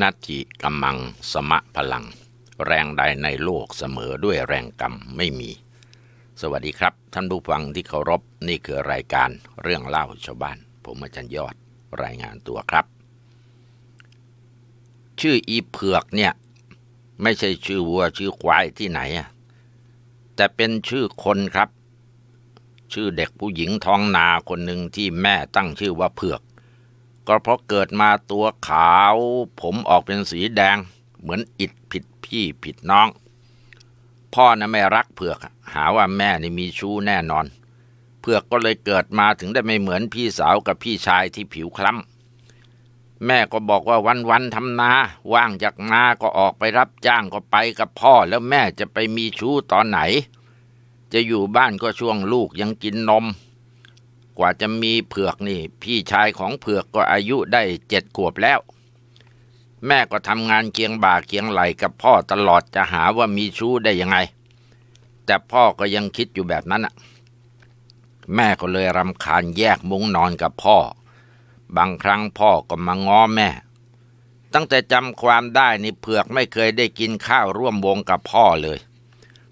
นาจิกำมังสมะพลัง แรงใดในโลกเสมอด้วยแรงกรรมไม่มี สวัสดีครับ ท่านผู้ฟังที่เคารพนี่คือรายการเรื่องเล่าชาวบ้าน ผมอาจารย์ยอดรายงานตัวครับ ชื่ออีเผือกเนี่ยไม่ใช่ชื่อวัวชื่อควายที่ไหนอะแต่เป็นชื่อคนครับ ชื่อเด็กผู้หญิงท้องนาคนหนึ่งที่แม่ตั้งชื่อว่าเผือกก็เพราะเกิดมาตัวขาว ผมออกเป็นสีแดง เหมือนอิดผิดพี่ผิดน้อง พ่อนะแม่รักเผือกหาว่าแม่นี่มีชู้แน่นอนเผือกก็เลยเกิดมาถึงได้ไม่เหมือนพี่สาวกับพี่ชายที่ผิวคล้ำแม่ก็บอกว่าวันวันทำนา ว่างจากนาก็ออกไปรับจ้างก็ไปกับพ่อแล้วแม่จะไปมีชู้ตอนไหน จะอยู่บ้านก็ช่วงลูกยังกินนมกว่าจะมีเผือกนี่ พี่ชายของเผือกก็อายุได้เจ็ดขวบแล้ว แม่ก็ทำงานเคียงบ่าเคียงไหลกับพ่อตลอดจะหาว่ามีชู้ได้ยังไง แต่พ่อก็ยังคิดอยู่แบบนั้นอะแม่ก็เลยรำคาญแยกมุ้งนอนกับพ่อ บางครั้งพ่อก็มาง้อแม่ ตั้งแต่จำความได้นี่เผือกไม่เคยได้กินข้าวร่วมวงกับพ่อเลย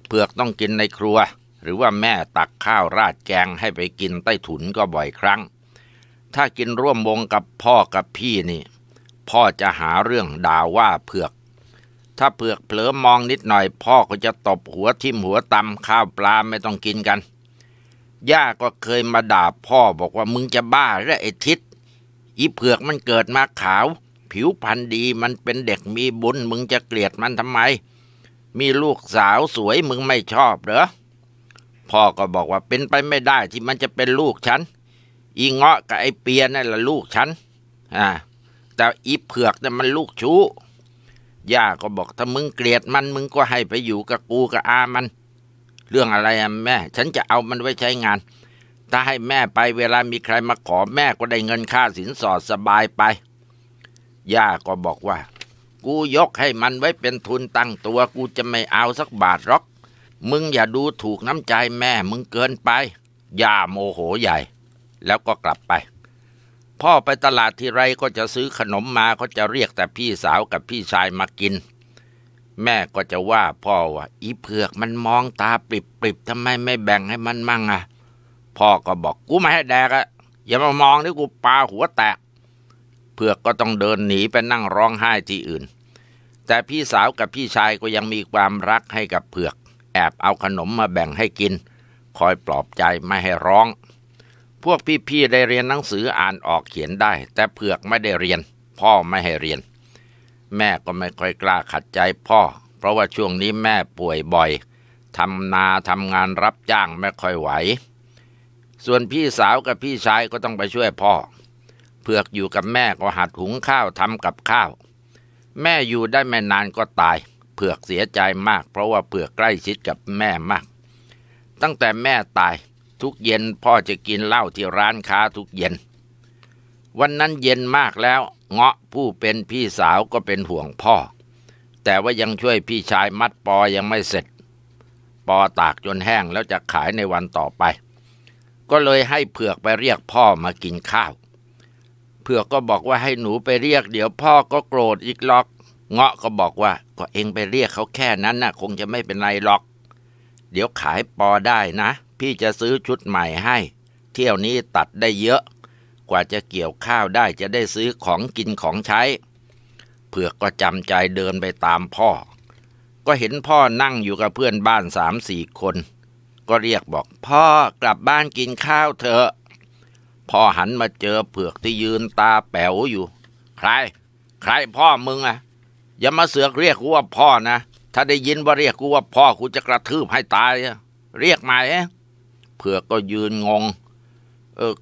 เผือกต้องกินในครัวหรือว่าแม่ตักข้าวราดแกงให้ไปกินใต้ถุนก็บ่อยครั้ง ถ้ากินร่วมวงกับพ่อกับพี่นี่ พ่อจะหาเรื่องด่าว่าเผือก ถ้าเผือกเผลอมองนิดหน่อยพ่อก็จะตบหัวทิ่มหัวตำข้าวปลาไม่ต้องกินกัน ย่าก็เคยมาด่าพ่อบอกว่ามึงจะบ้าหรือไอ้ทิศอีเผือกมันเกิดมาขาว ผิวพรรณดีมันเป็นเด็กมีบุญมึงจะเกลียดมันทำไม มีลูกสาวสวยมึงไม่ชอบเหรอพ่อก็บอกว่าเป็นไปไม่ได้ที่มันจะเป็นลูกฉันอีเงาะกับไอเปียนั่นแหละลูกฉันอ่า แต่อีเผือกนั่นมันลูกชู้ ย่าก็บอกถ้ามึงเกลียดมันมึงก็ให้ไปอยู่กับกูกับอามัน เรื่องอะไรอะแม่ ฉันจะเอามันไว้ใช้งาน ถ้าให้แม่ไปเวลามีใครมาขอแม่ก็ได้เงินค่าสินสอดสบายไป ย่าก็บอกว่า กูยกให้มันไว้เป็นทุนตั้งตัวกูจะไม่เอาสักบาทหรอกมึงอย่าดูถูกน้ำใจแม่มึงเกินไปอย่าโมโหใหญ่ แล้วก็กลับไป พ่อไปตลาดทีไรก็จะซื้อขนมมาก็จะเรียกแต่พี่สาวกับพี่ชายมากิน แม่ก็จะว่า พ่อว่าอีเผือกมันมองตาปริบปริบทำไมไม่แบ่งให้มันมั่งอ่ะพ่อก็บอกกูไม่ให้แดกอะอย่ามามองี่กูปาหัวแตกเผือกก็ต้องเดินหนีไปนั่งร้องไห้ที่อื่น แต่พี่สาวกับพี่ชายก็ยังมีความรักให้กับเผือกแอบเอาขนมมาแบ่งให้กิน คอยปลอบใจไม่ให้ร้อง พวกพี่ๆได้เรียนหนังสืออ่านออกเขียนได้ แต่เผือกไม่ได้เรียน พ่อไม่ให้เรียน แม่ก็ไม่ค่อยกล้าขัดใจพ่อ เพราะว่าช่วงนี้แม่ป่วยบ่อยทำนาทำงานรับจ้างไม่ค่อยไหว ส่วนพี่สาวกับพี่ชายก็ต้องไปช่วยพ่อ เผือกอยู่กับแม่ก็หัดหุงข้าวทำกับข้าว แม่อยู่ได้ไม่นานก็ตายเผือกเสียใจมากเพราะว่าเผือกใกล้ชิดกับแม่มาก ตั้งแต่แม่ตายทุกเย็นพ่อจะกินเหล้าที่ร้านค้าทุกเย็น วันนั้นเย็นมากแล้วเงาะผู้เป็นพี่สาวก็เป็นห่วงพ่อ แต่ว่ายังช่วยพี่ชายมัดปอยังไม่เสร็จ ปอตากจนแห้งแล้วจะขายในวันต่อไป ก็เลยให้เผือกไปเรียกพ่อมากินข้าว เผือกก็บอกว่าให้หนูไปเรียกเดี๋ยวพ่อก็โกรธอีกหรอกเงาะก็บอกว่า ก็เองไปเรียกเขาแค่นั้นนะ่ะ คงจะไม่เป็นไรหรอก เดี๋ยวขายปอได้นะ พี่จะซื้อชุดใหม่ให้ เที่ยวนี้ตัดได้เยอะ กว่าจะเกี่ยวข้าวได้จะได้ซื้อของกินของใช้ เผือกก็จำใจเดินไปตามพ่อ ก็เห็นพ่อนั่งอยู่กับเพื่อนบ้านสามสี่คน ก็เรียกบอกพ่อกลับบ้านกินข้าวเถอะพ่อหันมาเจอเผือกที่ยืนตาแป๋วอยู่ ใคร ใครพ่อมึงอะอย่ามาเสือกเรียกกูว่าพ่อนะ ถ้าได้ยินว่าเรียกกูว่าพ่อกูจะกระทืบให้ตาย เรียกใหม่เผือกก็ยืนงง เออ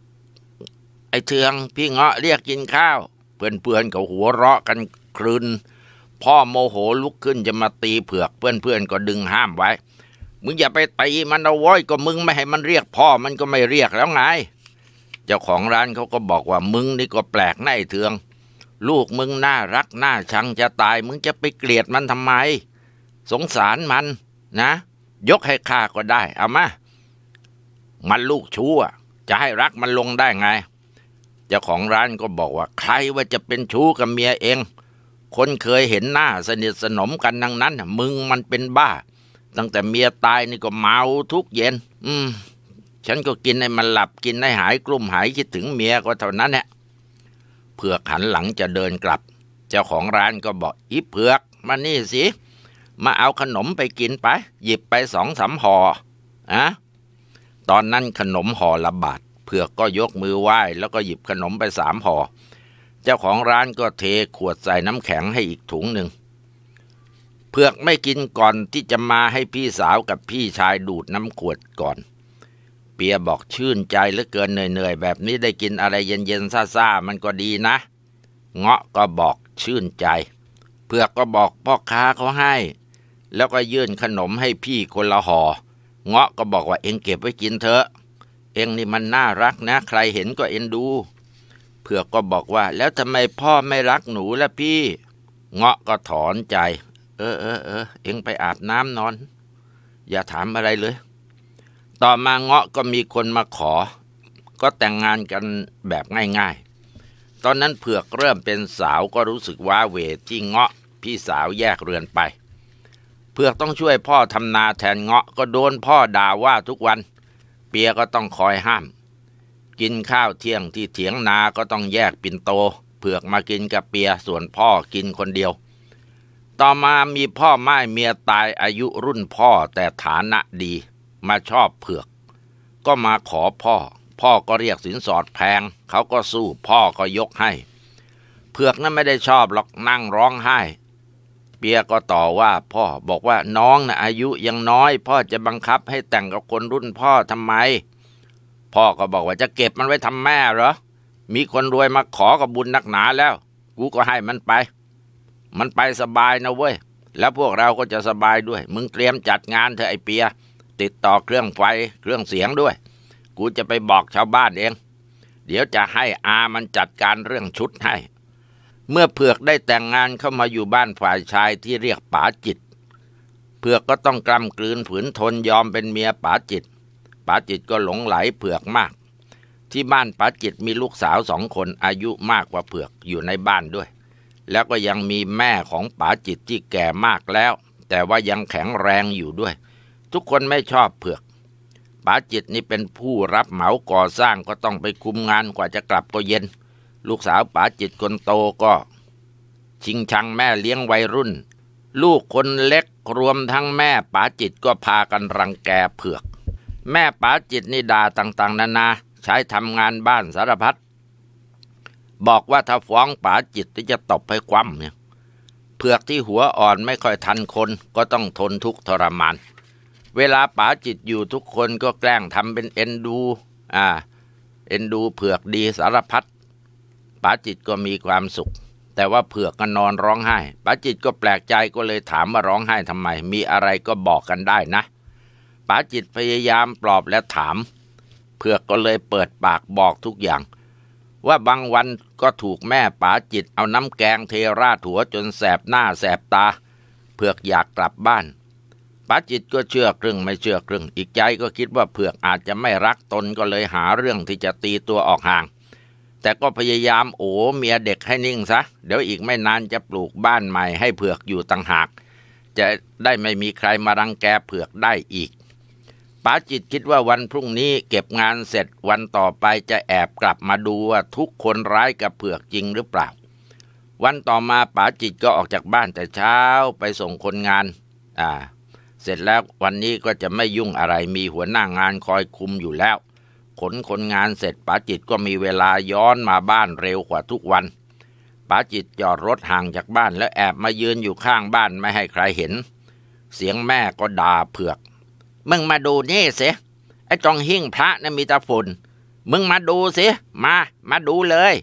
ไอเทืองพี่เงาะเรียกกินข้าว เพื่อนเพื่อนก็หัวเราะกันครืน พ่อโมโหลุกขึ้น จะมาตีเผือก เพื่อนเพื่อนก็ดึงห้ามไว้ มึงอย่าไปตีมันเอาไว้ก็มึงไม่ให้มันเรียกพ่อมันก็ไม่เรียกแล้วไง เจ้าของร้านเขาก็บอกว่ามึงนี่ก็แปลกแน่เถืองลูกมึงน่ารักน่าชัง จะตายมึงจะไปเกลียดมันทำไม สงสารมัน นะ ยกให้ข้าก็ได้เอามามันลูกชั่วจะให้รักมันลงได้ไงเจ้าของร้านก็บอกว่า ใครว่าจะเป็นชู้กับเมียเอง คนเคยเห็นหน้าสนิทสนมกันดังนั้นมึงมันเป็นบ้า ตั้งแต่เมียตายนี่ก็เมาทุกเย็น อืม ฉันก็กินให้มันหลับกินให้หายกลุ่มหายคิดถึงเมียก็เท่านั้นแหละเผือกหันหลังจะเดินกลับ เจ้าของร้านก็บอกอีเผือกมานี่สิมาเอาขนมไปกินไป หยิบไปสองสามหอ่ออะตอนนั้นขนมห่อละบาทเผือกก็ยกมือไหว้แล้วก็หยิบขนมไปสามหอ่อเจ้าของร้านก็เทขวดใส่น้ำแข็งให้อีกถุงหนึ่งเผือกไม่กินก่อนที่จะมาให้พี่สาวกับพี่ชายดูดน้ำขวดก่อนเปียบอกชื่นใจเหลือเกินเหนื่อยๆแบบนี้ได้กินอะไรเย็นๆซ่าๆมันก็ดีนะ เงาะก็บอกชื่นใจเผือกก็บอกพ่อค้าเขาให้ แล้วก็ยื่นขนมให้พี่คนละหอ่อเงาะก็บอกว่าเองเก็บไว้กินเถอะ เองนี่มันน่ารักนะ ใครเห็นก็เอ็นดูเผือกก็บอกว่าแล้วทำไมพ่อไม่รักหนูล่ะพี่ เงาะก็ถอนใจ เออเออเออเองไปอาบน้ำนอน อย่าถามอะไรเลยต่อมาเงาะก็มีคนมาขอ ก็แต่งงานกันแบบง่ายๆ ตอนนั้นเผือกเริ่มเป็นสาวก็รู้สึกว้าเวที่เงาะพี่สาวแยกเรือนไปเผือกต้องช่วยพ่อทำนาแทนเงาะก็โดนพ่อด่าว่าทุกวัน เปียก็ต้องคอยห้าม กินข้าวเที่ยงที่เถียงนาก็ต้องแยกปินโต เผือกมากินกับเปีย ส่วนพ่อกินคนเดียว ต่อมามีพ่อไม้เมียตายอายุรุ่นพ่อแต่ฐานะดีมาชอบเผือก ก็มาขอพ่อ พ่อก็เรียกสินสอดแพง เขาก็สู้ พ่อก็ยกให้ เผือกนั้นไม่ได้ชอบ หรอกนั่งร้องไห้ เปียก็ต่อว่า พ่อบอกว่าน้องนะอายุยังน้อย พ่อจะบังคับให้แต่งกับคนรุ่นพ่อทำไม พ่อก็บอกว่าจะเก็บมันไว้ทำแม่เหรอมีคนรวยมาขอกับบุญนักหนาแล้ว กูก็ให้มันไป มันไปสบายนะเว้ยแล้วพวกเราก็จะสบายด้วย มึงเตรียมจัดงานเธอไอเปียติดต่อเครื่องไฟเครื่องเสียงด้วย กูจะไปบอกชาวบ้านเอง เดี๋ยวจะให้อามันจัดการเรื่องชุดให้ เมื่อเผือกได้แต่งงานเข้ามาอยู่บ้านฝ่ายชายที่เรียกป๋าจิตเผือกก็ต้องกล้ำกลืนฝืนทนยอมเป็นเมียป๋าจิตป๋าจิตก็หลงไหลเผือกมาก ที่บ้านป๋าจิตมีลูกสาวสองคนอายุมากกว่าเผือกอยู่ในบ้านด้วย แล้วก็ยังมีแม่ของป๋าจิตที่แก่มากแล้ว แต่ว่ายังแข็งแรงอยู่ด้วยทุกคนไม่ชอบเผือก ป๋าจิตนี่เป็นผู้รับเหมาก่อสร้างก็ต้องไปคุมงานกว่าจะกลับก็เย็น ลูกสาวป๋าจิตคนโตก็ ชิงชังแม่เลี้ยงวัยรุ่น ลูกคนเล็กรวมทั้งแม่ป๋าจิตก็พากันรังแกเผือก แม่ป๋าจิตนี่ด่าต่างๆ นานา ใช้ทำงานบ้านสารพัด บอกว่าถ้าฟ้องป๋าจิตที่จะตบให้คว่ำเนี่ย เผือกที่หัวอ่อนไม่ค่อยทันคน ก็ต้องทนทุกข์ทรมานเวลาป๋าจิตอยู่ทุกคนก็แกล้งทำเป็นเอ็นดู อ่า เอ็นดูเผือกดีสารพัดป๋าจิตก็มีความสุข แต่ว่าเผือกก็นอนร้องไห้ป๋าจิตก็แปลกใจก็เลยถามว่าร้องไห้ทำไม มีอะไรก็บอกกันได้นะป๋าจิตพยายามปลอบและถาม เผือกก็เลยเปิดปากบอกทุกอย่าง ว่าบางวันก็ถูกแม่ป๋าจิตเอาน้ำแกงเทราดหัวจนแสบหน้าแสบตาเผือกอยากกลับบ้านปาจิตก็เชื่อครึ่งไม่เชื่อครึ่งอีกใจก็คิดว่าเผือกอาจจะไม่รักตนก็เลยหาเรื่องที่จะตีตัวออกห่าง แต่ก็พยายามโอบเมียเด็กให้นิ่งซะ เดี๋ยวอีกไม่นานจะปลูกบ้านใหม่ให้เผือกอยู่ต่างหาก จะได้ไม่มีใครมารังแกเผือกได้อีกป้าจิตคิดว่าวันพรุ่งนี้เก็บงานเสร็จวันต่อไปจะแอบกลับมาดูว่าทุกคนร้ายกับเผือกจริงหรือเปล่า วันต่อมาป๋าจิตก็ออกจากบ้านแต่เช้าไปส่งคนงาน อ่าเสร็จแล้ววันนี้ก็จะไม่ยุ่งอะไรมีหัวหน้างานคอยคุมอยู่แล้ว ขนคนงานเสร็จป๋าจิตก็มีเวลาย้อนมาบ้านเร็วกว่าทุกวันป๋าจิตจอดรถห่างจากบ้านแล้วแอบมายืนอยู่ข้างบ้านไม่ให้ใครเห็น เสียงแม่ก็ด่าเผือก มึงมาดูนี่สิไอ้จองหิ้งพระนะ่ะมีตาฝุ่นมึงมาดูสิมา มาดูเลย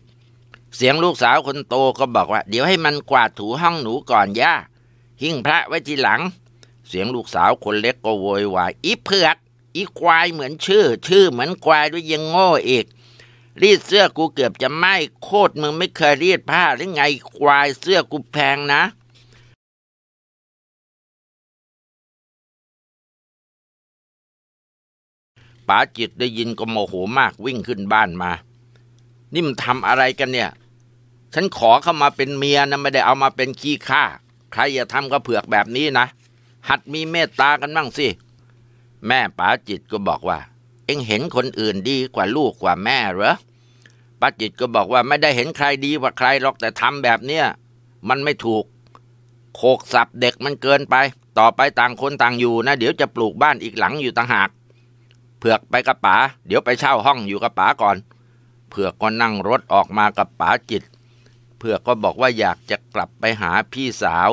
เสียงลูกสาวคนโตก็บอกว่า เดี๋ยวให้มันกวาดถูห้องหนูก่อนย่าหิ้งพระไว้ทีหลังเสียงลูกสาวคนเล็กก็โวยวาย อีเผือก อีควายเหมือนชื่อ ชื่อเหมือนควายด้วยยังโง่อีก รีดเสื้อกูเกือบจะไหม้โคตรมึงไม่เคยรีดผ้าหรือไงควายเสื้อกูแพงนะป๋าจิตได้ยินก็โมโหมากวิ่งขึ้นบ้านมานี่มันทำอะไรกันเนี่ย ฉันขอเข้ามาเป็นเมียนะไม่ได้เอามาเป็นขี้ข้าใครอย่าทำก็เผือกแบบนี้นะหัดมีเมตตากันบ้างสิ แม่ป๋าจิตก็บอกว่า เอ็งเห็นคนอื่นดีกว่าลูกกว่าแม่เหรอป้าจิตก็บอกว่าไม่ได้เห็นใครดีกว่าใครหรอกแต่ทำแบบเนี้ยมันไม่ถูกโขกสับเด็กมันเกินไป ต่อไปต่างคนต่างอยู่นะเดี๋ยวจะปลูกบ้านอีกหลังอยู่ต่างหาก เผือกไปกับป๋าเดี๋ยวไปเช่าห้องอยู่กับป๋าก่อน เผือกก็นั่งรถออกมากับป๋าจิตเผือกก็บอกว่าอยากจะกลับไปหาพี่สาว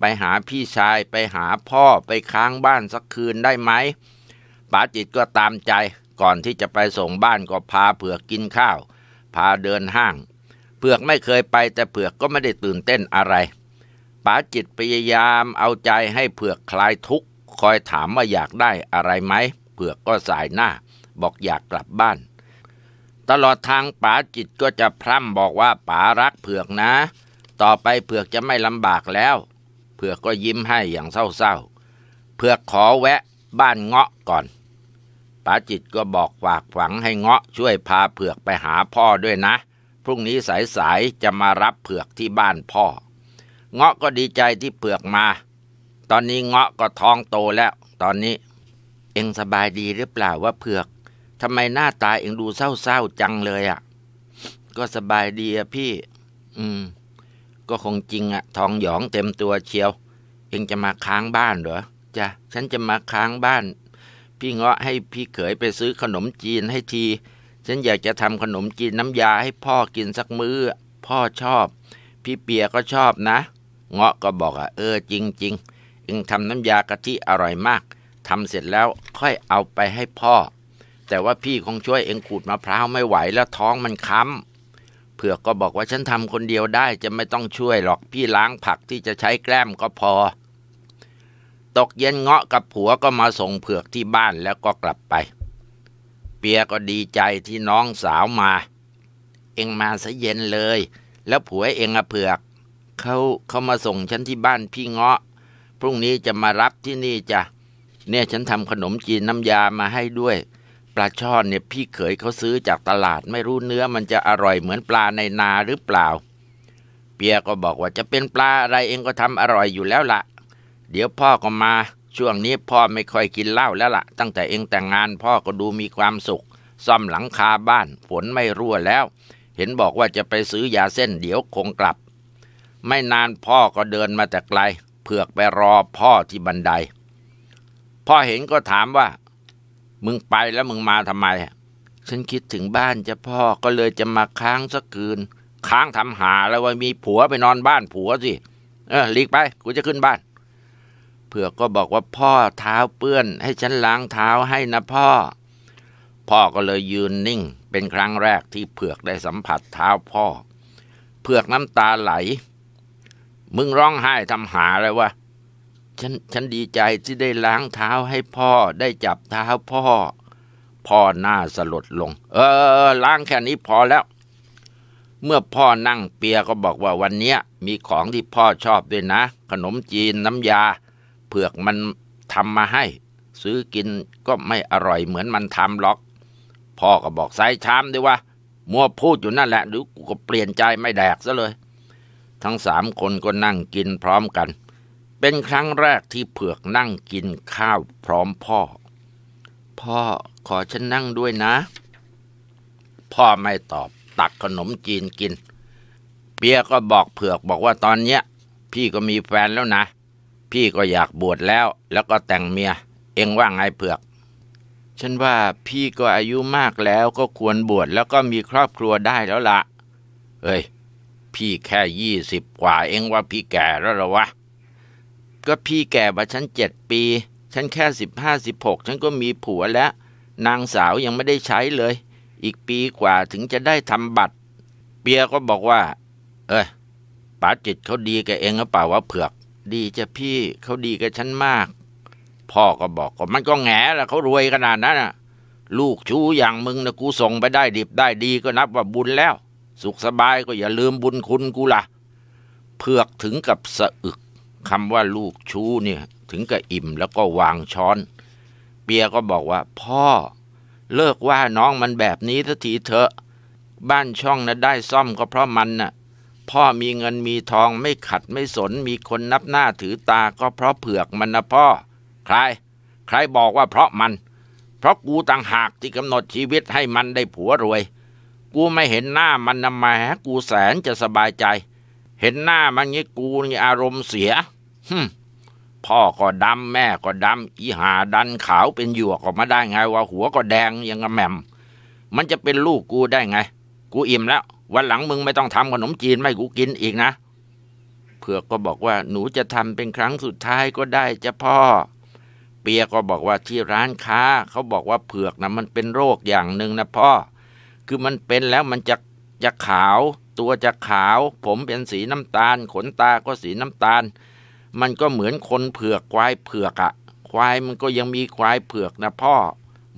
ไปหาพี่ชายไปหาพ่อไปค้างบ้านสักคืนได้ไหมป๋าจิตก็ตามใจก่อนที่จะไปส่งบ้าน ก็พาเผือกกินข้าว พาเดินห้าง เผือกไม่เคยไปแต่เผือกก็ไม่ได้ตื่นเต้นอะไรป๋าจิตพยายามเอาใจให้เผือกคลายทุกข์ คอยถามว่าอยากได้อะไรไหมเผือกก็สายหน้า บอกอยากกลับบ้าน ตลอดทางป๋าจิตก็จะพร่ำบอกว่าป๋ารักเผือกนะ ต่อไปเผือกจะไม่ลำบากแล้วเผือกก็ยิ้มให้อย่างเศร้าๆเผือกขอแวะ บ้านเงาะก่อนป้าจิตก็บอกฝากฝังให้เงาะช่วยพาเผือกไปหาพ่อด้วยนะ พรุ่งนี้สายๆจะมารับเผือกที่บ้านพ่อ เงาะก็ดีใจที่เผือกมา ตอนนี้เงาะก็ท้องโตแล้ว ตอนนี้ เอ็งสบายดีหรือเปล่าว่าเผือกทำไมหน้าตาเอ็งดูเศร้าๆจังเลยอะ่ะ ก็สบายดีอะพี่ อืมก็คงจริงอะทองหยองเต็มตัวเชียวเองจะมาค้างบ้านเหรอจ้ะฉันจะมาค้างบ้าน พี่เงาะให้พี่เขยไปซื้อขนมจีนให้ทีฉันอยากจะทำขนมจีนน้ำยาให้พ่อกินสักมือ้อ พ่อชอบ พี่เปียก็ชอบนะ เงาะก็บอกอะเออจริงจริงเองทำน้ำยากะทิอร่อยมากทำเสร็จแล้วค่อยเอาไปให้พ่อ แต่ว่าพี่คงช่วยเองขูดมะพร้าวไม่ไหวแล้วท้องมันค้ำเผือกก็บอกว่าฉันทำคนเดียวได้จะไม่ต้องช่วยหรอกพี่ล้างผักที่จะใช้แกล้มก็พอ ตกเย็นเงาะกับผัวก็มาส่งเผือกที่บ้านแล้วก็กลับไป เปียก็ดีใจที่น้องสาวมา เองมาซะเย็นเลย แล้วผัวเองอะเผือกเขาเขามาส่งฉันที่บ้านพี่เงาะ พรุ่งนี้จะมารับที่นี่จ้ะเนี่ยฉันทำขนมจีนน้ำยามาให้ด้วยลาช่อนเนี่ยพี่เขยเขาซื้อจากตลาด ไม่รู้เนื้อมันจะอร่อยเหมือนปลาในนาหรือเปล่า เปียก็บอกว่าจะเป็นปลาอะไรเองก็ทำอร่อยอยู่แล้วละ่ะ เดี๋ยวพ่อก็มา ช่วงนี้พ่อไม่ค่อยกินเหล้าแล้วละ่ะ ตั้งแต่เองแต่งงานพ่อก็ดูมีความสุข ซ่อมหลังคาบ้าน ฝนไม่รั่วแล้ว เห็นบอกว่าจะไปซื้อยาเส้น เดี๋ยวคงกลับ ไม่นานพ่อก็เดินมาแต่ไกล เผือกไปรอพ่อที่บันได พ่อเห็นก็ถามว่ามึงไปแล้วมึงมาทำไม ฉันคิดถึงบ้านจะพ่อก็เลยจะมาค้างสักคืน ค้างทำหาแล้วว่ามีผัวไปนอนบ้านผัวสิเออหลีกไป กูจะขึ้นบ้าน เผื่อก็บอกว่าพ่อเท้าเปื้อน ให้ฉันล้างเท้าให้นะพ่อ พ่อก็เลยยืนนิ่งเป็นครั้งแรกที่เผือกได้สัมผัสเท้าพ่อ เผือกน้ำตาไหล มึงร้องไห้ทำหาแล้ววะฉันฉันดีใจที่ได้ล้างเท้าให้พ่อได้จับเท้าพ่อพ่อหน้าสลดลง เออ ล้างแค่นี้พอแล้ว เมื่อพ่อนั่งเปียก็บอกว่าวันนี้มีของที่พ่อชอบด้วยนะ ขนมจีนน้ำยา เผือกมันทำมาให้ ซื้อกินก็ไม่อร่อยเหมือนมันทำหรอก พ่อก็บอกใส่ชามด้วยว่ามัวพูดอยู่นั่นแหละหรือกูก็เปลี่ยนใจไม่แดกซะเลย ทั้งสามคนก็นั่งกินพร้อมกันเป็นครั้งแรกที่เผือกนั่งกินข้าวพร้อมพ่อ พ่อขอฉันนั่งด้วยนะ พ่อไม่ตอบตักขนมจีนกิน เปียก็บอกเผือกบอกว่าตอนเนี้ยพี่ก็มีแฟนแล้วนะ พี่ก็อยากบวชแล้วแล้วก็แต่งเมีย เองว่าไงเผือก ฉันว่าพี่ก็อายุมากแล้วก็ควรบวชแล้วก็มีครอบครัวได้แล้วละ่ะเอ้ยพี่แค่ยี่สิบกว่า เองว่าพี่แก่แล้วหรอวะก็พี่แก่กว่าฉันเจ็ดปีฉันแค่สิบห้าสิบหกฉันก็มีผัวแล้ว นางสาวยังไม่ได้ใช้เลย อีกปีกว่าถึงจะได้ทำบัตร เปียก็บอกว่า เอ้ยป๋าจิตเขาดีกับเองหรือเปล่าวะเผือก ดีจ้ะพี่เขาดีกับฉันมาก พ่อก็บอกก็มันก็แง่ละเขารวยขนาดนั้นน่ะลูกชูอย่างมึงนะกูส่งไปได้ดิบได้ดีก็นับว่าบุญแล้ว สุขสบายก็อย่าลืมบุญคุณกูละ่ะเผือกถึงกับสะอึกคำว่าลูกชู้เนี่ย ถึงกับอิ่มแล้วก็วางช้อน เปียก็บอกว่า พ่อ เลิกว่าน้องมันแบบนี้สักทีเถอะบ้านช่องนะได้ซ่อมก็เพราะมันน่ะ พ่อมีเงินมีทองไม่ขัดไม่สน มีคนนับหน้าถือตาก็เพราะเผือกมันนะพ่อใครใครบอกว่าเพราะมัน เพราะกูต่างหากที่กำหนดชีวิตให้มันได้ผัวรวย กูไม่เห็นหน้ามันนะแมมกูแสนจะสบายใจเห็นหน้ามันงี้กูนี่อารมณ์เสียฮึพ่อก็ดำแม่ก็ดำอีหาดันขาวเป็นหยวกออกมาได้ไงว่า หัวก็แดงยังกระแหม่ม มันจะเป็นลูกกูได้ไง กูอิ่มแล้ววันหลังมึงไม่ต้องทำขนมจีนไม่กูกินอีกนะเผือกก็บอกว่าหนูจะทำเป็นครั้งสุดท้ายก็ได้จ้ะพ่อ เปียก็บอกว่าที่ร้านค้าเขาบอกว่าเผือกนะมันเป็นโรคอย่างหนึ่งนะพ่อ คือมันเป็นแล้วมันจะจะขาวตัวจะขาวผมเป็นสีน้ำตาลขนตาก็สีน้ำตาล มันก็เหมือนคนเผือกควายเผือกอะควายมันก็ยังมีควายเผือกนะพ่อ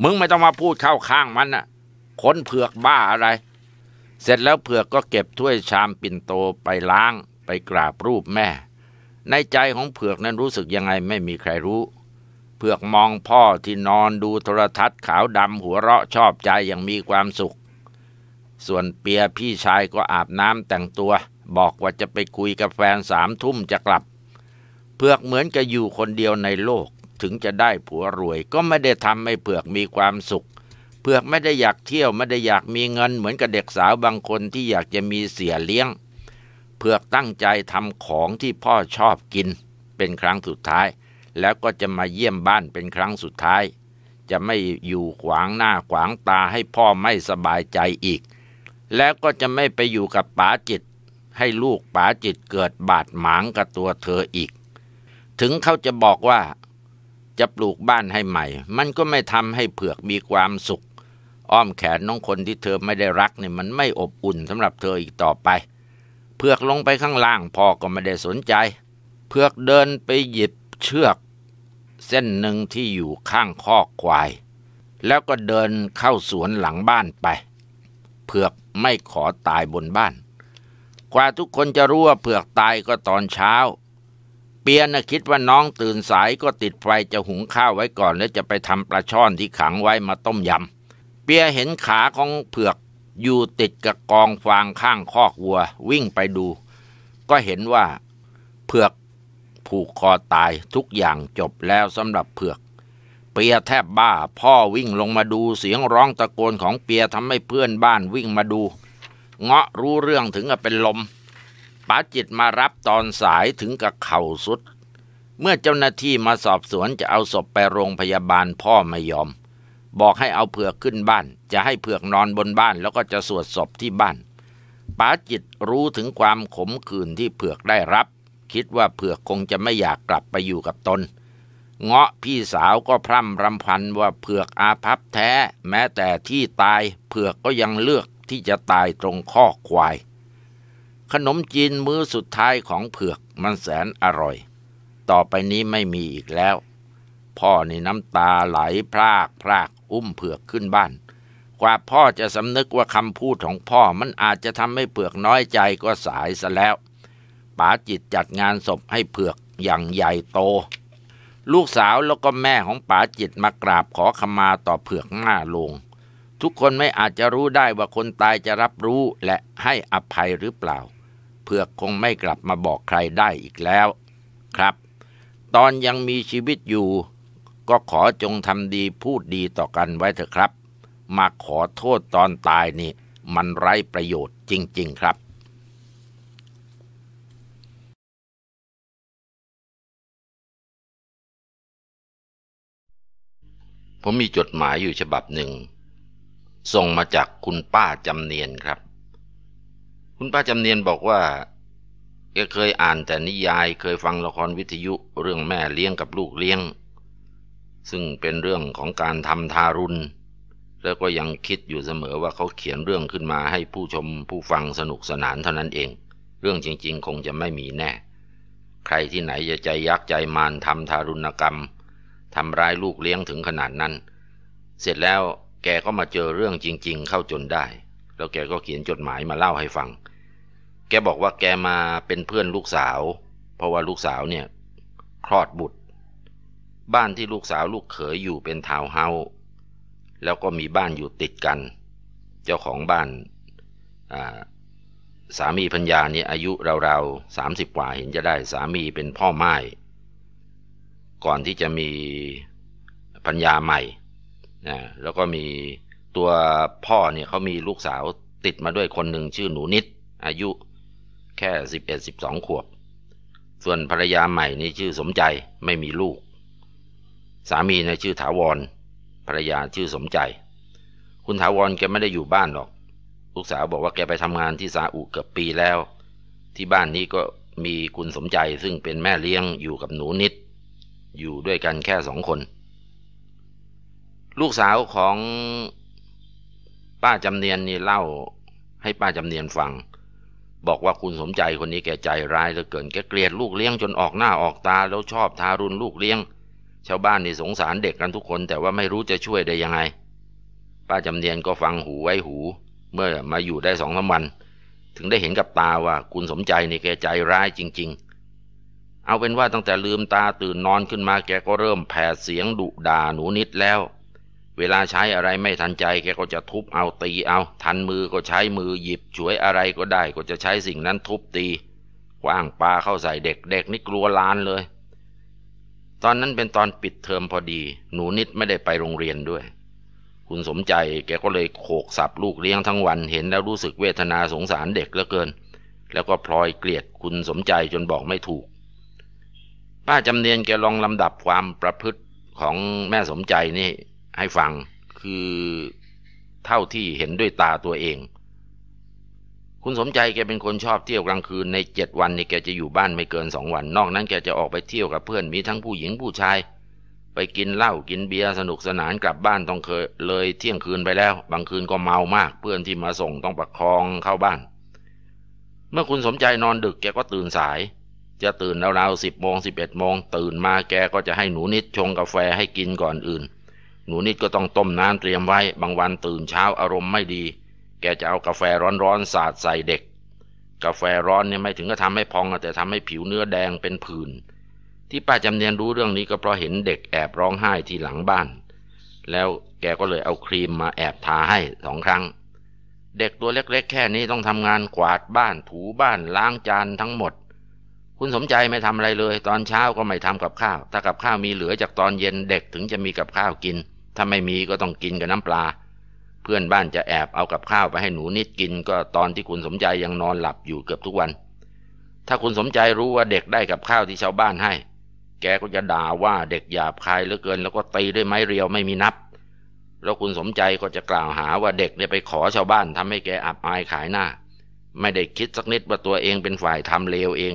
มึงไม่ต้องมาพูดเข้าข้างมันอะคนเผือกบ้าอะไร เสร็จแล้วเผือกก็เก็บถ้วยชามปิ่นโตไปล้างไปกราบรูปแม่ ในใจของเผือกนั้นรู้สึกยังไงไม่มีใครรู้ เผือกมองพ่อที่นอนดูโทรทัศน์ขาวดำหัวเราะชอบใจอย่างมีความสุขส่วนเปียพี่ชายก็อาบน้ำแต่งตัว บอกว่าจะไปคุยกับแฟนสามทุ่มจะกลับ เผือกเหมือนกับอยู่คนเดียวในโลกถึงจะได้ผัวรวยก็ไม่ได้ทำให้เผือกมีความสุข เผือกไม่ได้อยากเที่ยวไม่ได้อยากมีเงิน เหมือนกับเด็กสาวบางคนที่อยากจะมีเสียเลี้ยง เผือกตั้งใจทำของที่พ่อชอบกินเป็นครั้งสุดท้าย แล้วก็จะมาเยี่ยมบ้านเป็นครั้งสุดท้าย จะไม่อยู่ขวางหน้าขวางตาให้พ่อไม่สบายใจอีกแล้วก็จะไม่ไปอยู่กับป๋าจิต ให้ลูกป๋าจิตเกิดบาดหมางกับตัวเธออีก ถึงเขาจะบอกว่าจะปลูกบ้านให้ใหม่ มันก็ไม่ทำให้เผือกมีความสุข อ้อมแขนน้องคนที่เธอไม่ได้รักเนี่ยมันไม่อบอุ่นสำหรับเธออีกต่อไปเผือกลงไปข้างล่างพ่อก็ไม่ได้สนใจเผือกเดินไปหยิบเชือก เส้นหนึ่งที่อยู่ข้างคอกควาย แล้วก็เดินเข้าสวนหลังบ้านไปผือกไม่ขอตายบนบ้าน กว่าทุกคนจะรู้ว่าเผือกตายก็ตอนเช้า เปียนคิดว่าน้องตื่นสายก็ติดไฟจะหุงข้าวไว้ก่อน แล้วจะไปทำปลาช่อนที่ขังไว้มาต้มยำเปียเห็นขาของเผือกอยู่ติดกับกองฟางข้างคอกวัว วิ่งไปดู ก็เห็นว่า เผือกผูกคอตายทุกอย่างจบแล้วสำหรับเผือกเปียแทบบ้าพ่อวิ่งลงมาดูเสียงร้องตะโกนของเปียทำให้เพื่อนบ้านวิ่งมาดู เงาะรู้เรื่องถึงกับเป็นลมป๋าจิตมารับตอนสายถึงกับเข่าสุด เมื่อเจ้าหน้าที่มาสอบสวนจะเอาศพไปโรงพยาบาลพ่อไม่ยอม บอกให้เอาเผือกขึ้นบ้าน จะให้เผือกนอนบนบ้านแล้วก็จะสวดศพที่บ้านป๋าจิตรู้ถึงความขมขื่นที่เผือกได้รับ คิดว่าเผือกคงจะไม่อยากกลับไปอยู่กับตนเงาะพี่สาวก็พร่ำรำพันว่าเผือกอาพับแท้ แม้แต่ที่ตายเผือกก็ยังเลือกที่จะตายตรงข้อควาย ขนมจีนมื้อสุดท้ายของเผือกมันแสนอร่อย ต่อไปนี้ไม่มีอีกแล้ว พ่อนี่น้ำตาไหลพรากพรากอุ้มเผือกขึ้นบ้าน กว่าพ่อจะสำนึกว่าคำพูดของพ่อมันอาจจะทำให้เผือกน้อยใจก็สายซะแล้วป๋าจิตจัดงานศพให้เผือกอย่างใหญ่โตลูกสาวแล้วก็แม่ของป๋าจิตมากราบขอขมาต่อเผือกหน้าลง ทุกคนไม่อาจจะรู้ได้ว่าคนตายจะรับรู้และให้อภัยหรือเปล่าเผือกคงไม่กลับมาบอกใครได้อีกแล้ว ครับ ตอนยังมีชีวิตอยู่ก็ขอจงทำดีพูดดีต่อกันไว้เถอะครับ มาขอโทษตอนตายนี่มันไร้ประโยชน์จริงๆครับผมมีจดหมายอยู่ฉบับหนึ่ง ส่งมาจากคุณป้าจำเนียนครับ คุณป้าจำเนียนบอกว่าแกเคยอ่านแต่นิยายเคยฟังละครวิทยุเรื่องแม่เลี้ยงกับลูกเลี้ยง ซึ่งเป็นเรื่องของการทำทารุณแล้วก็ยังคิดอยู่เสมอว่าเขาเขียนเรื่องขึ้นมาให้ผู้ชมผู้ฟังสนุกสนานเท่านั้นเอง เรื่องจริงๆคงจะไม่มีแน่ ใครที่ไหนจะใจยักใจมานทำทารุณกรรมทำร้ายลูกเลี้ยงถึงขนาดนั้น เสร็จแล้วแกก็มาเจอเรื่องจริงๆเข้าจนได้ แล้วแกก็เขียนจดหมายมาเล่าให้ฟัง แกบอกว่าแกมาเป็นเพื่อนลูกสาว เพราะว่าลูกสาวเนี่ยคลอดบุตร บ้านที่ลูกสาวลูกเขยอยู่เป็นทาวน์เฮาส์แล้วก็มีบ้านอยู่ติดกัน เจ้าของบ้านสามีพัญญาเนี่ยอายุราวๆสามสิบกว่าเห็นจะได้ สามีเป็นพ่อไม้ก่อนที่จะมีปัญญาใหม่นะแล้วก็มีตัวพ่อเนี่ยเขามีลูกสาวติดมาด้วยคนหนึ่งชื่อหนูนิดอายุแค่สสิิบเอ็ดบสองขวบ ส่วนภรรยาใหม่นี่ชื่อสมใจไม่มีลูก สามีนะชื่อถาวร ภรรยาชื่อสมใจ คุณถาวรแกไม่ได้อยู่บ้านหรอก ลูกสาวบอกว่าแกไปทำงานที่ซาอุเกือบปีแล้ว ที่บ้านนี้ก็มีคุณสมใจ ซึ่งเป็นแม่เลี้ยงอยู่กับหนูนิดอยู่ด้วยกันแค่สองคน ลูกสาวของป้าจำเนียนนี่เล่าให้ป้าจำเนียนฟังบอกว่าคุณสมใจคนนี้แกใจร้ายเหลือเกินแกเกลียดลูกเลี้ยง จนออกหน้าออกตาแล้วชอบทารุณลูกเลี้ยงชาวบ้านนี่สงสารเด็กกันทุกคน แต่ว่าไม่รู้จะช่วยได้ยังไง ป้าจำเนียนก็ฟังหูไว้หู เมื่อมาอยู่ได้สองสามวัน ถึงได้เห็นกับตาว่าคุณสมใจนี่แกใจร้ายจริง ๆเอาเป็นว่าตั้งแต่ลืมตาตื่นนอนขึ้นมาแกก็เริ่มแผดเสียงดุด่าหนูนิดแล้ว เวลาใช้อะไรไม่ทันใจ แกก็จะทุบเอาตีเอา ทันมือก็ใช้มือหยิบฉวยอะไรก็ได้ก็จะใช้สิ่งนั้นทุบตี กว้างปลาเข้าใส่เด็ก เด็กนี่กลัวลานเลย ตอนนั้นเป็นตอนปิดเทอมพอดี หนูนิดไม่ได้ไปโรงเรียนด้วย คุณสมใจแกก็เลยโขกสับลูกเลี้ยงทั้งวัน เห็นแล้วรู้สึกเวทนาสงสารเด็กเหลือเกิน แล้วก็พลอยเกลียดคุณสมใจจนบอกไม่ถูกป้าจำเนียนแกลองลำดับความประพฤติของแม่สมใจนี่ให้ฟัง คือเท่าที่เห็นด้วยตาตัวเอง คุณสมใจแกเป็นคนชอบเที่ยวกลางคืนในเจ็ดวันนี่แกจะอยู่บ้านไม่เกินสองวันนอกนั้นแกจะออกไปเที่ยวกับเพื่อนมีทั้งผู้หญิงผู้ชายไปกินเหล้ากินเบียร์สนุกสนานกลับบ้านต้องเคยเลยเที่ยงคืนไปแล้ว บางคืนก็เมามาก เพื่อนที่มาส่งต้องประคองเข้าบ้าน เมื่อคุณสมใจนอนดึกแกก็ตื่นสายจะตื่นราวๆสิบโมงสิบเอ็ดโมง ตื่นมาแกก็จะให้หนูนิดชงกาแฟให้กินก่อนอื่น หนูนิดก็ต้องต้มน้ำเตรียมไว้บางวันตื่นเช้าอารมณ์ไม่ดี แกจะเอากาแฟร้อนๆสาดใส่เด็ก กาแฟร้อนเนี่ยไม่ถึงกับทำให้พอง แต่ทำให้ผิวเนื้อแดงเป็นผื่นที่ป้าจำเนียนรู้เรื่องนี้ก็เพราะเห็นเด็กแอบร้องไห้ที่หลังบ้าน แล้วแกก็เลยเอาครีมมาแอบทาให้สองครั้ง เด็กตัวเล็กๆ แค่นี้ต้องทำงานกวาดบ้าน ถูบ้านล้างจานทั้งหมดคุณสมใจไม่ทำอะไรเลย ตอนเช้าก็ไม่ทำกับข้าว ถ้ากับข้าวมีเหลือจากตอนเย็นเด็กถึงจะมีกับข้าวกิน ถ้าไม่มีก็ต้องกินกับน้ำปลา เพื่อนบ้านจะแอบเอากับข้าวไปให้หนูนิดกิน ก็ตอนที่คุณสมใจยังนอนหลับอยู่เกือบทุกวัน ถ้าคุณสมใจรู้ว่าเด็กได้กับข้าวที่ชาวบ้านให้ แกก็จะด่าว่าเด็กหยาบคายเหลือเกิน แล้วก็ตีด้วยไม้เรียวไม่มีนับ แล้วคุณสมใจก็จะกล่าวหาว่าเด็กเนี่ยไปขอชาวบ้านทำให้แกอับอายขายหน้า ไม่ได้คิดสักนิดว่าตัวเองเป็นฝ่ายทำเลวเอง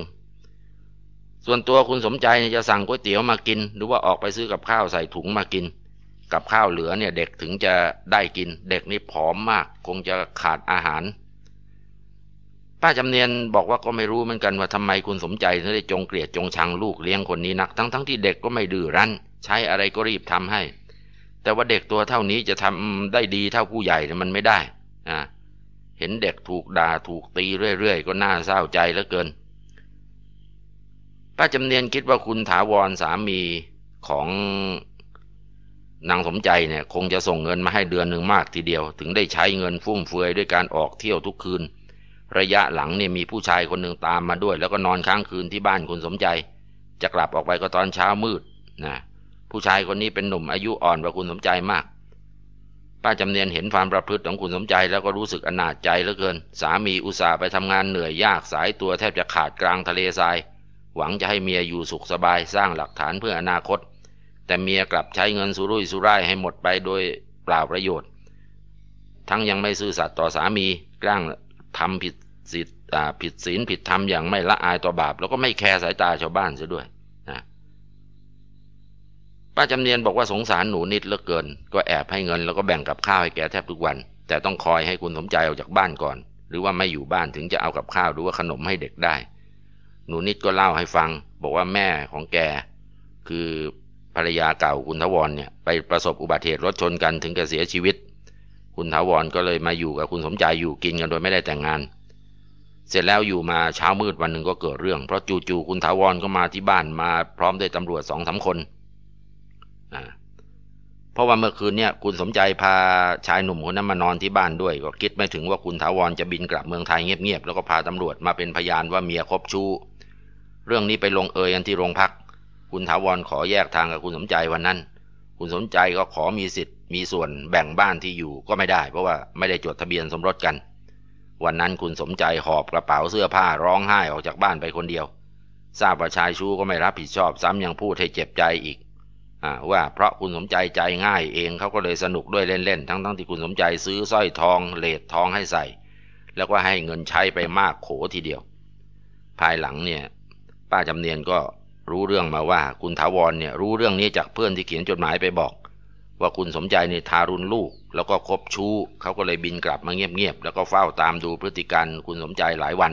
ส่วนตัวคุณสมใจจะสั่งก๋วยเตี๋ยวมากิน หรือว่าออกไปซื้อกับข้าวใส่ถุงมากิน กับข้าวเหลือเนี่ยเด็กถึงจะได้กิน เด็กนี่ผอมมาก คงจะขาดอาหาร ป้าจำเนียนบอกว่าก็ไม่รู้เหมือนกันว่าทำไมคุณสมใจถึงได้จงเกลียดจงชังลูกเลี้ยงคนนี้นัก ทั้งๆทที่เด็กก็ไม่ดื้อรั้นใช้อะไรก็รีบทำให้ แต่ว่าเด็กตัวเท่านี้จะทำได้ดีเท่าผู้ใหญ่มันไม่ได้เห็นเด็กถูกด่าถูกตีเรื่อย ๆ ก็น่าเศร้าใจเหลือเกินป้าจำเนียนคิดว่าคุณถาวรสามีของนางสมใจเนี่ย คงจะส่งเงินมาให้เดือนหนึ่งมากทีเดียว ถึงได้ใช้เงินฟุ่มเฟือยด้วยการออกเที่ยวทุกคืน ระยะหลังเนี่ยมีผู้ชายคนหนึ่งตามมาด้วย แล้วก็นอนค้างคืนที่บ้านคุณสมใจ จะกลับออกไปก็ตอนเช้ามืดนะผู้ชายคนนี้เป็นหนุ่มอายุอ่อนกว่าคุณสมใจมากป้าจำเนียนเห็นความประพฤติของคุณสมใจ แล้วก็รู้สึกอนาจใจเหลือเกินสามีอุตส่าห์ไปทำงานเหนื่อยยากสายตัว แทบจะขาดกลางทะเลทรายหวังจะให้เมียอยู่สุขสบายสร้างหลักฐานเพื่ออนาคต แต่เมียกลับใช้เงินสุรุ่ยสุร่ายให้หมดไปโดยเปล่าประโยชน์ ทั้งยังไม่ซื่อสัตย์ต่อสามีกล้างทำผิดศีลผิดศีลผิดธรรมอย่างไม่ละอายต่อบาป แล้วก็ไม่แคร์สายตาชาวบ้านเสียด้วยนะป้าจำเนียนบอกว่าสงสารหนูนิดเหลือเกิน ก็แอบให้เงินแล้วก็แบ่งกับข้าวให้แกแทบทุกวัน แต่ต้องคอยให้คุณสมใจออกจากบ้านก่อน หรือว่าไม่อยู่บ้านถึงจะเอากับข้าวหรือว่าขนมให้เด็กได้หนูนิดก็เล่าให้ฟังบอกว่าแม่ของแกคือภรรยาเก่าคุณทวรเนี่ย ไปประสบอุบัติเหตุรถชนกันถึงกับเสียชีวิต คุณทวรก็เลยมาอยู่กับคุณสมใจอยู่กินกันโดยไม่ได้แต่งงาน เสร็จแล้วอยู่มาเช้ามืดวันหนึ่งก็เกิดเรื่อง เพราะจู่ๆคุณทวรก็มาที่บ้านมาพร้อมด้วยตำรวจสองสาคน เพราะว่าเมื่อคืนเนี่ยคุณสมใจพาชายหนุ่มคนนั้นมานอนที่บ้านด้วยก็คิดไม่ถึงว่าคุณถาวรจะบินกลับเมืองไทยเงียบๆแล้วก็พาตำรวจ มาเป็นพยานว่าเมียคบชู้เรื่องนี้ไปลงเอยกันที่โรงพัก คุณถาวรขอแยกทางกับคุณสมใจวันนั้น คุณสมใจก็ขอมีสิทธิ์มีส่วนแบ่งบ้านที่อยู่ก็ไม่ได้เพราะว่าไม่ได้จดทะเบียนสมรสกัน วันนั้นคุณสมใจหอบกระเป๋าเสื้อผ้าร้องไห้ออกจากบ้านไปคนเดียว ทราบว่าชายชู้ก็ไม่รับผิดชอบซ้ำยังพูดให้เจ็บใจอีกอว่าเพราะคุณสมใจใจง่าย เองเขาก็เลยสนุกด้วยเล่นๆทั้งๆทที่คุณสมใจซื้อสร้อยทองเลดทองให้ใส่ แล้วก็ให้เงินใช้ไปมากโขทีเดียว ภายหลังเนี่ยป้าจำเนียนก็รู้เรื่องมาว่าคุณถาวรเนี่ยรู้เรื่องนี้จากเพื่อนที่เขียนจดหมายไปบอก ว่าคุณสมใจในี่ทารุณลูกแล้วก็คบชู้เขาก็เลยบินกลับมาเงียบๆแล้วก็เฝ้าตามดูพฤติการคุณสมใจหลายวัน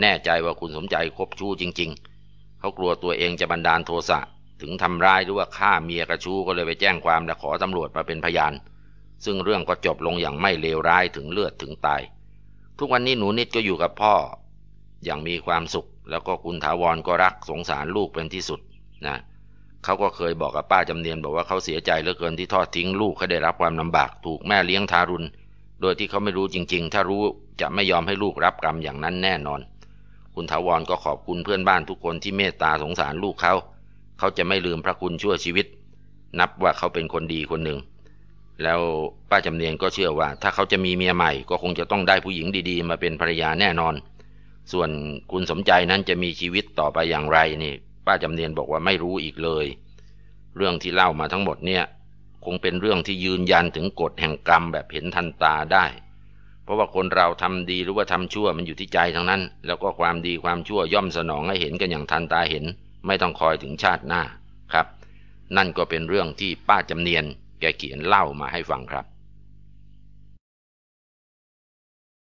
แน่ใจว่าคุณสมใจคบชู้จริงๆ เขากลัวตัวเองจะบันดาลโทสะถึงทำร้ายหรือว่าฆ่าเมียกระชู้ ก็เลยไปแจ้งความและขอตำรวจมาเป็นพยาน ซึ่งเรื่องก็จบลงอย่างไม่เลวร้ายถึงเลือดถึงตาย ทุกวันนี้หนูนิดก็อยู่กับพ่ออย่างมีความสุข แล้วก็คุณถาวรก็รักสงสารลูกเป็นที่สุดนะเขาก็เคยบอกกับป้าจำเนียนบอกว่าเขาเสียใจเหลือเกินที่ทอดทิ้งลูกเขาได้รับความลำบากถูกแม่เลี้ยงทารุณโดยที่เขาไม่รู้จริง ๆ ถ้ารู้จะไม่ยอมให้ลูกรับกรรมอย่างนั้นแน่นอน คุณถาวรก็ขอบคุณเพื่อนบ้านทุกคนที่เมตตาสงสารลูกเขา เขาจะไม่ลืมพระคุณชั่วชีวิต นับว่าเขาเป็นคนดีคนหนึ่ง แล้วป้าจำเนียนก็เชื่อว่า ถ้าเขาจะมีเมียใหม่ ก็คงจะต้องได้ผู้หญิงดีๆ มาเป็นภรรยาแน่นอนส่วนคุณสมใจนั้นจะมีชีวิตต่อไปอย่างไรนี่ป้าจำเนียนบอกว่าไม่รู้อีกเลย เรื่องที่เล่ามาทั้งหมดเนี่ย คงเป็นเรื่องที่ยืนยันถึงกฎแห่งกรรมแบบเห็นทันตาได้ เพราะว่าคนเราทำดีหรือว่าทำชั่วมันอยู่ที่ใจทั้งนั้น แล้วก็ความดีความชั่วย่อมสนองให้เห็นกันอย่างทันตาเห็น ไม่ต้องคอยถึงชาติหน้าครับ นั่นก็เป็นเรื่องที่ป้าจำเนียนแกเขียนเล่ามาให้ฟังครับ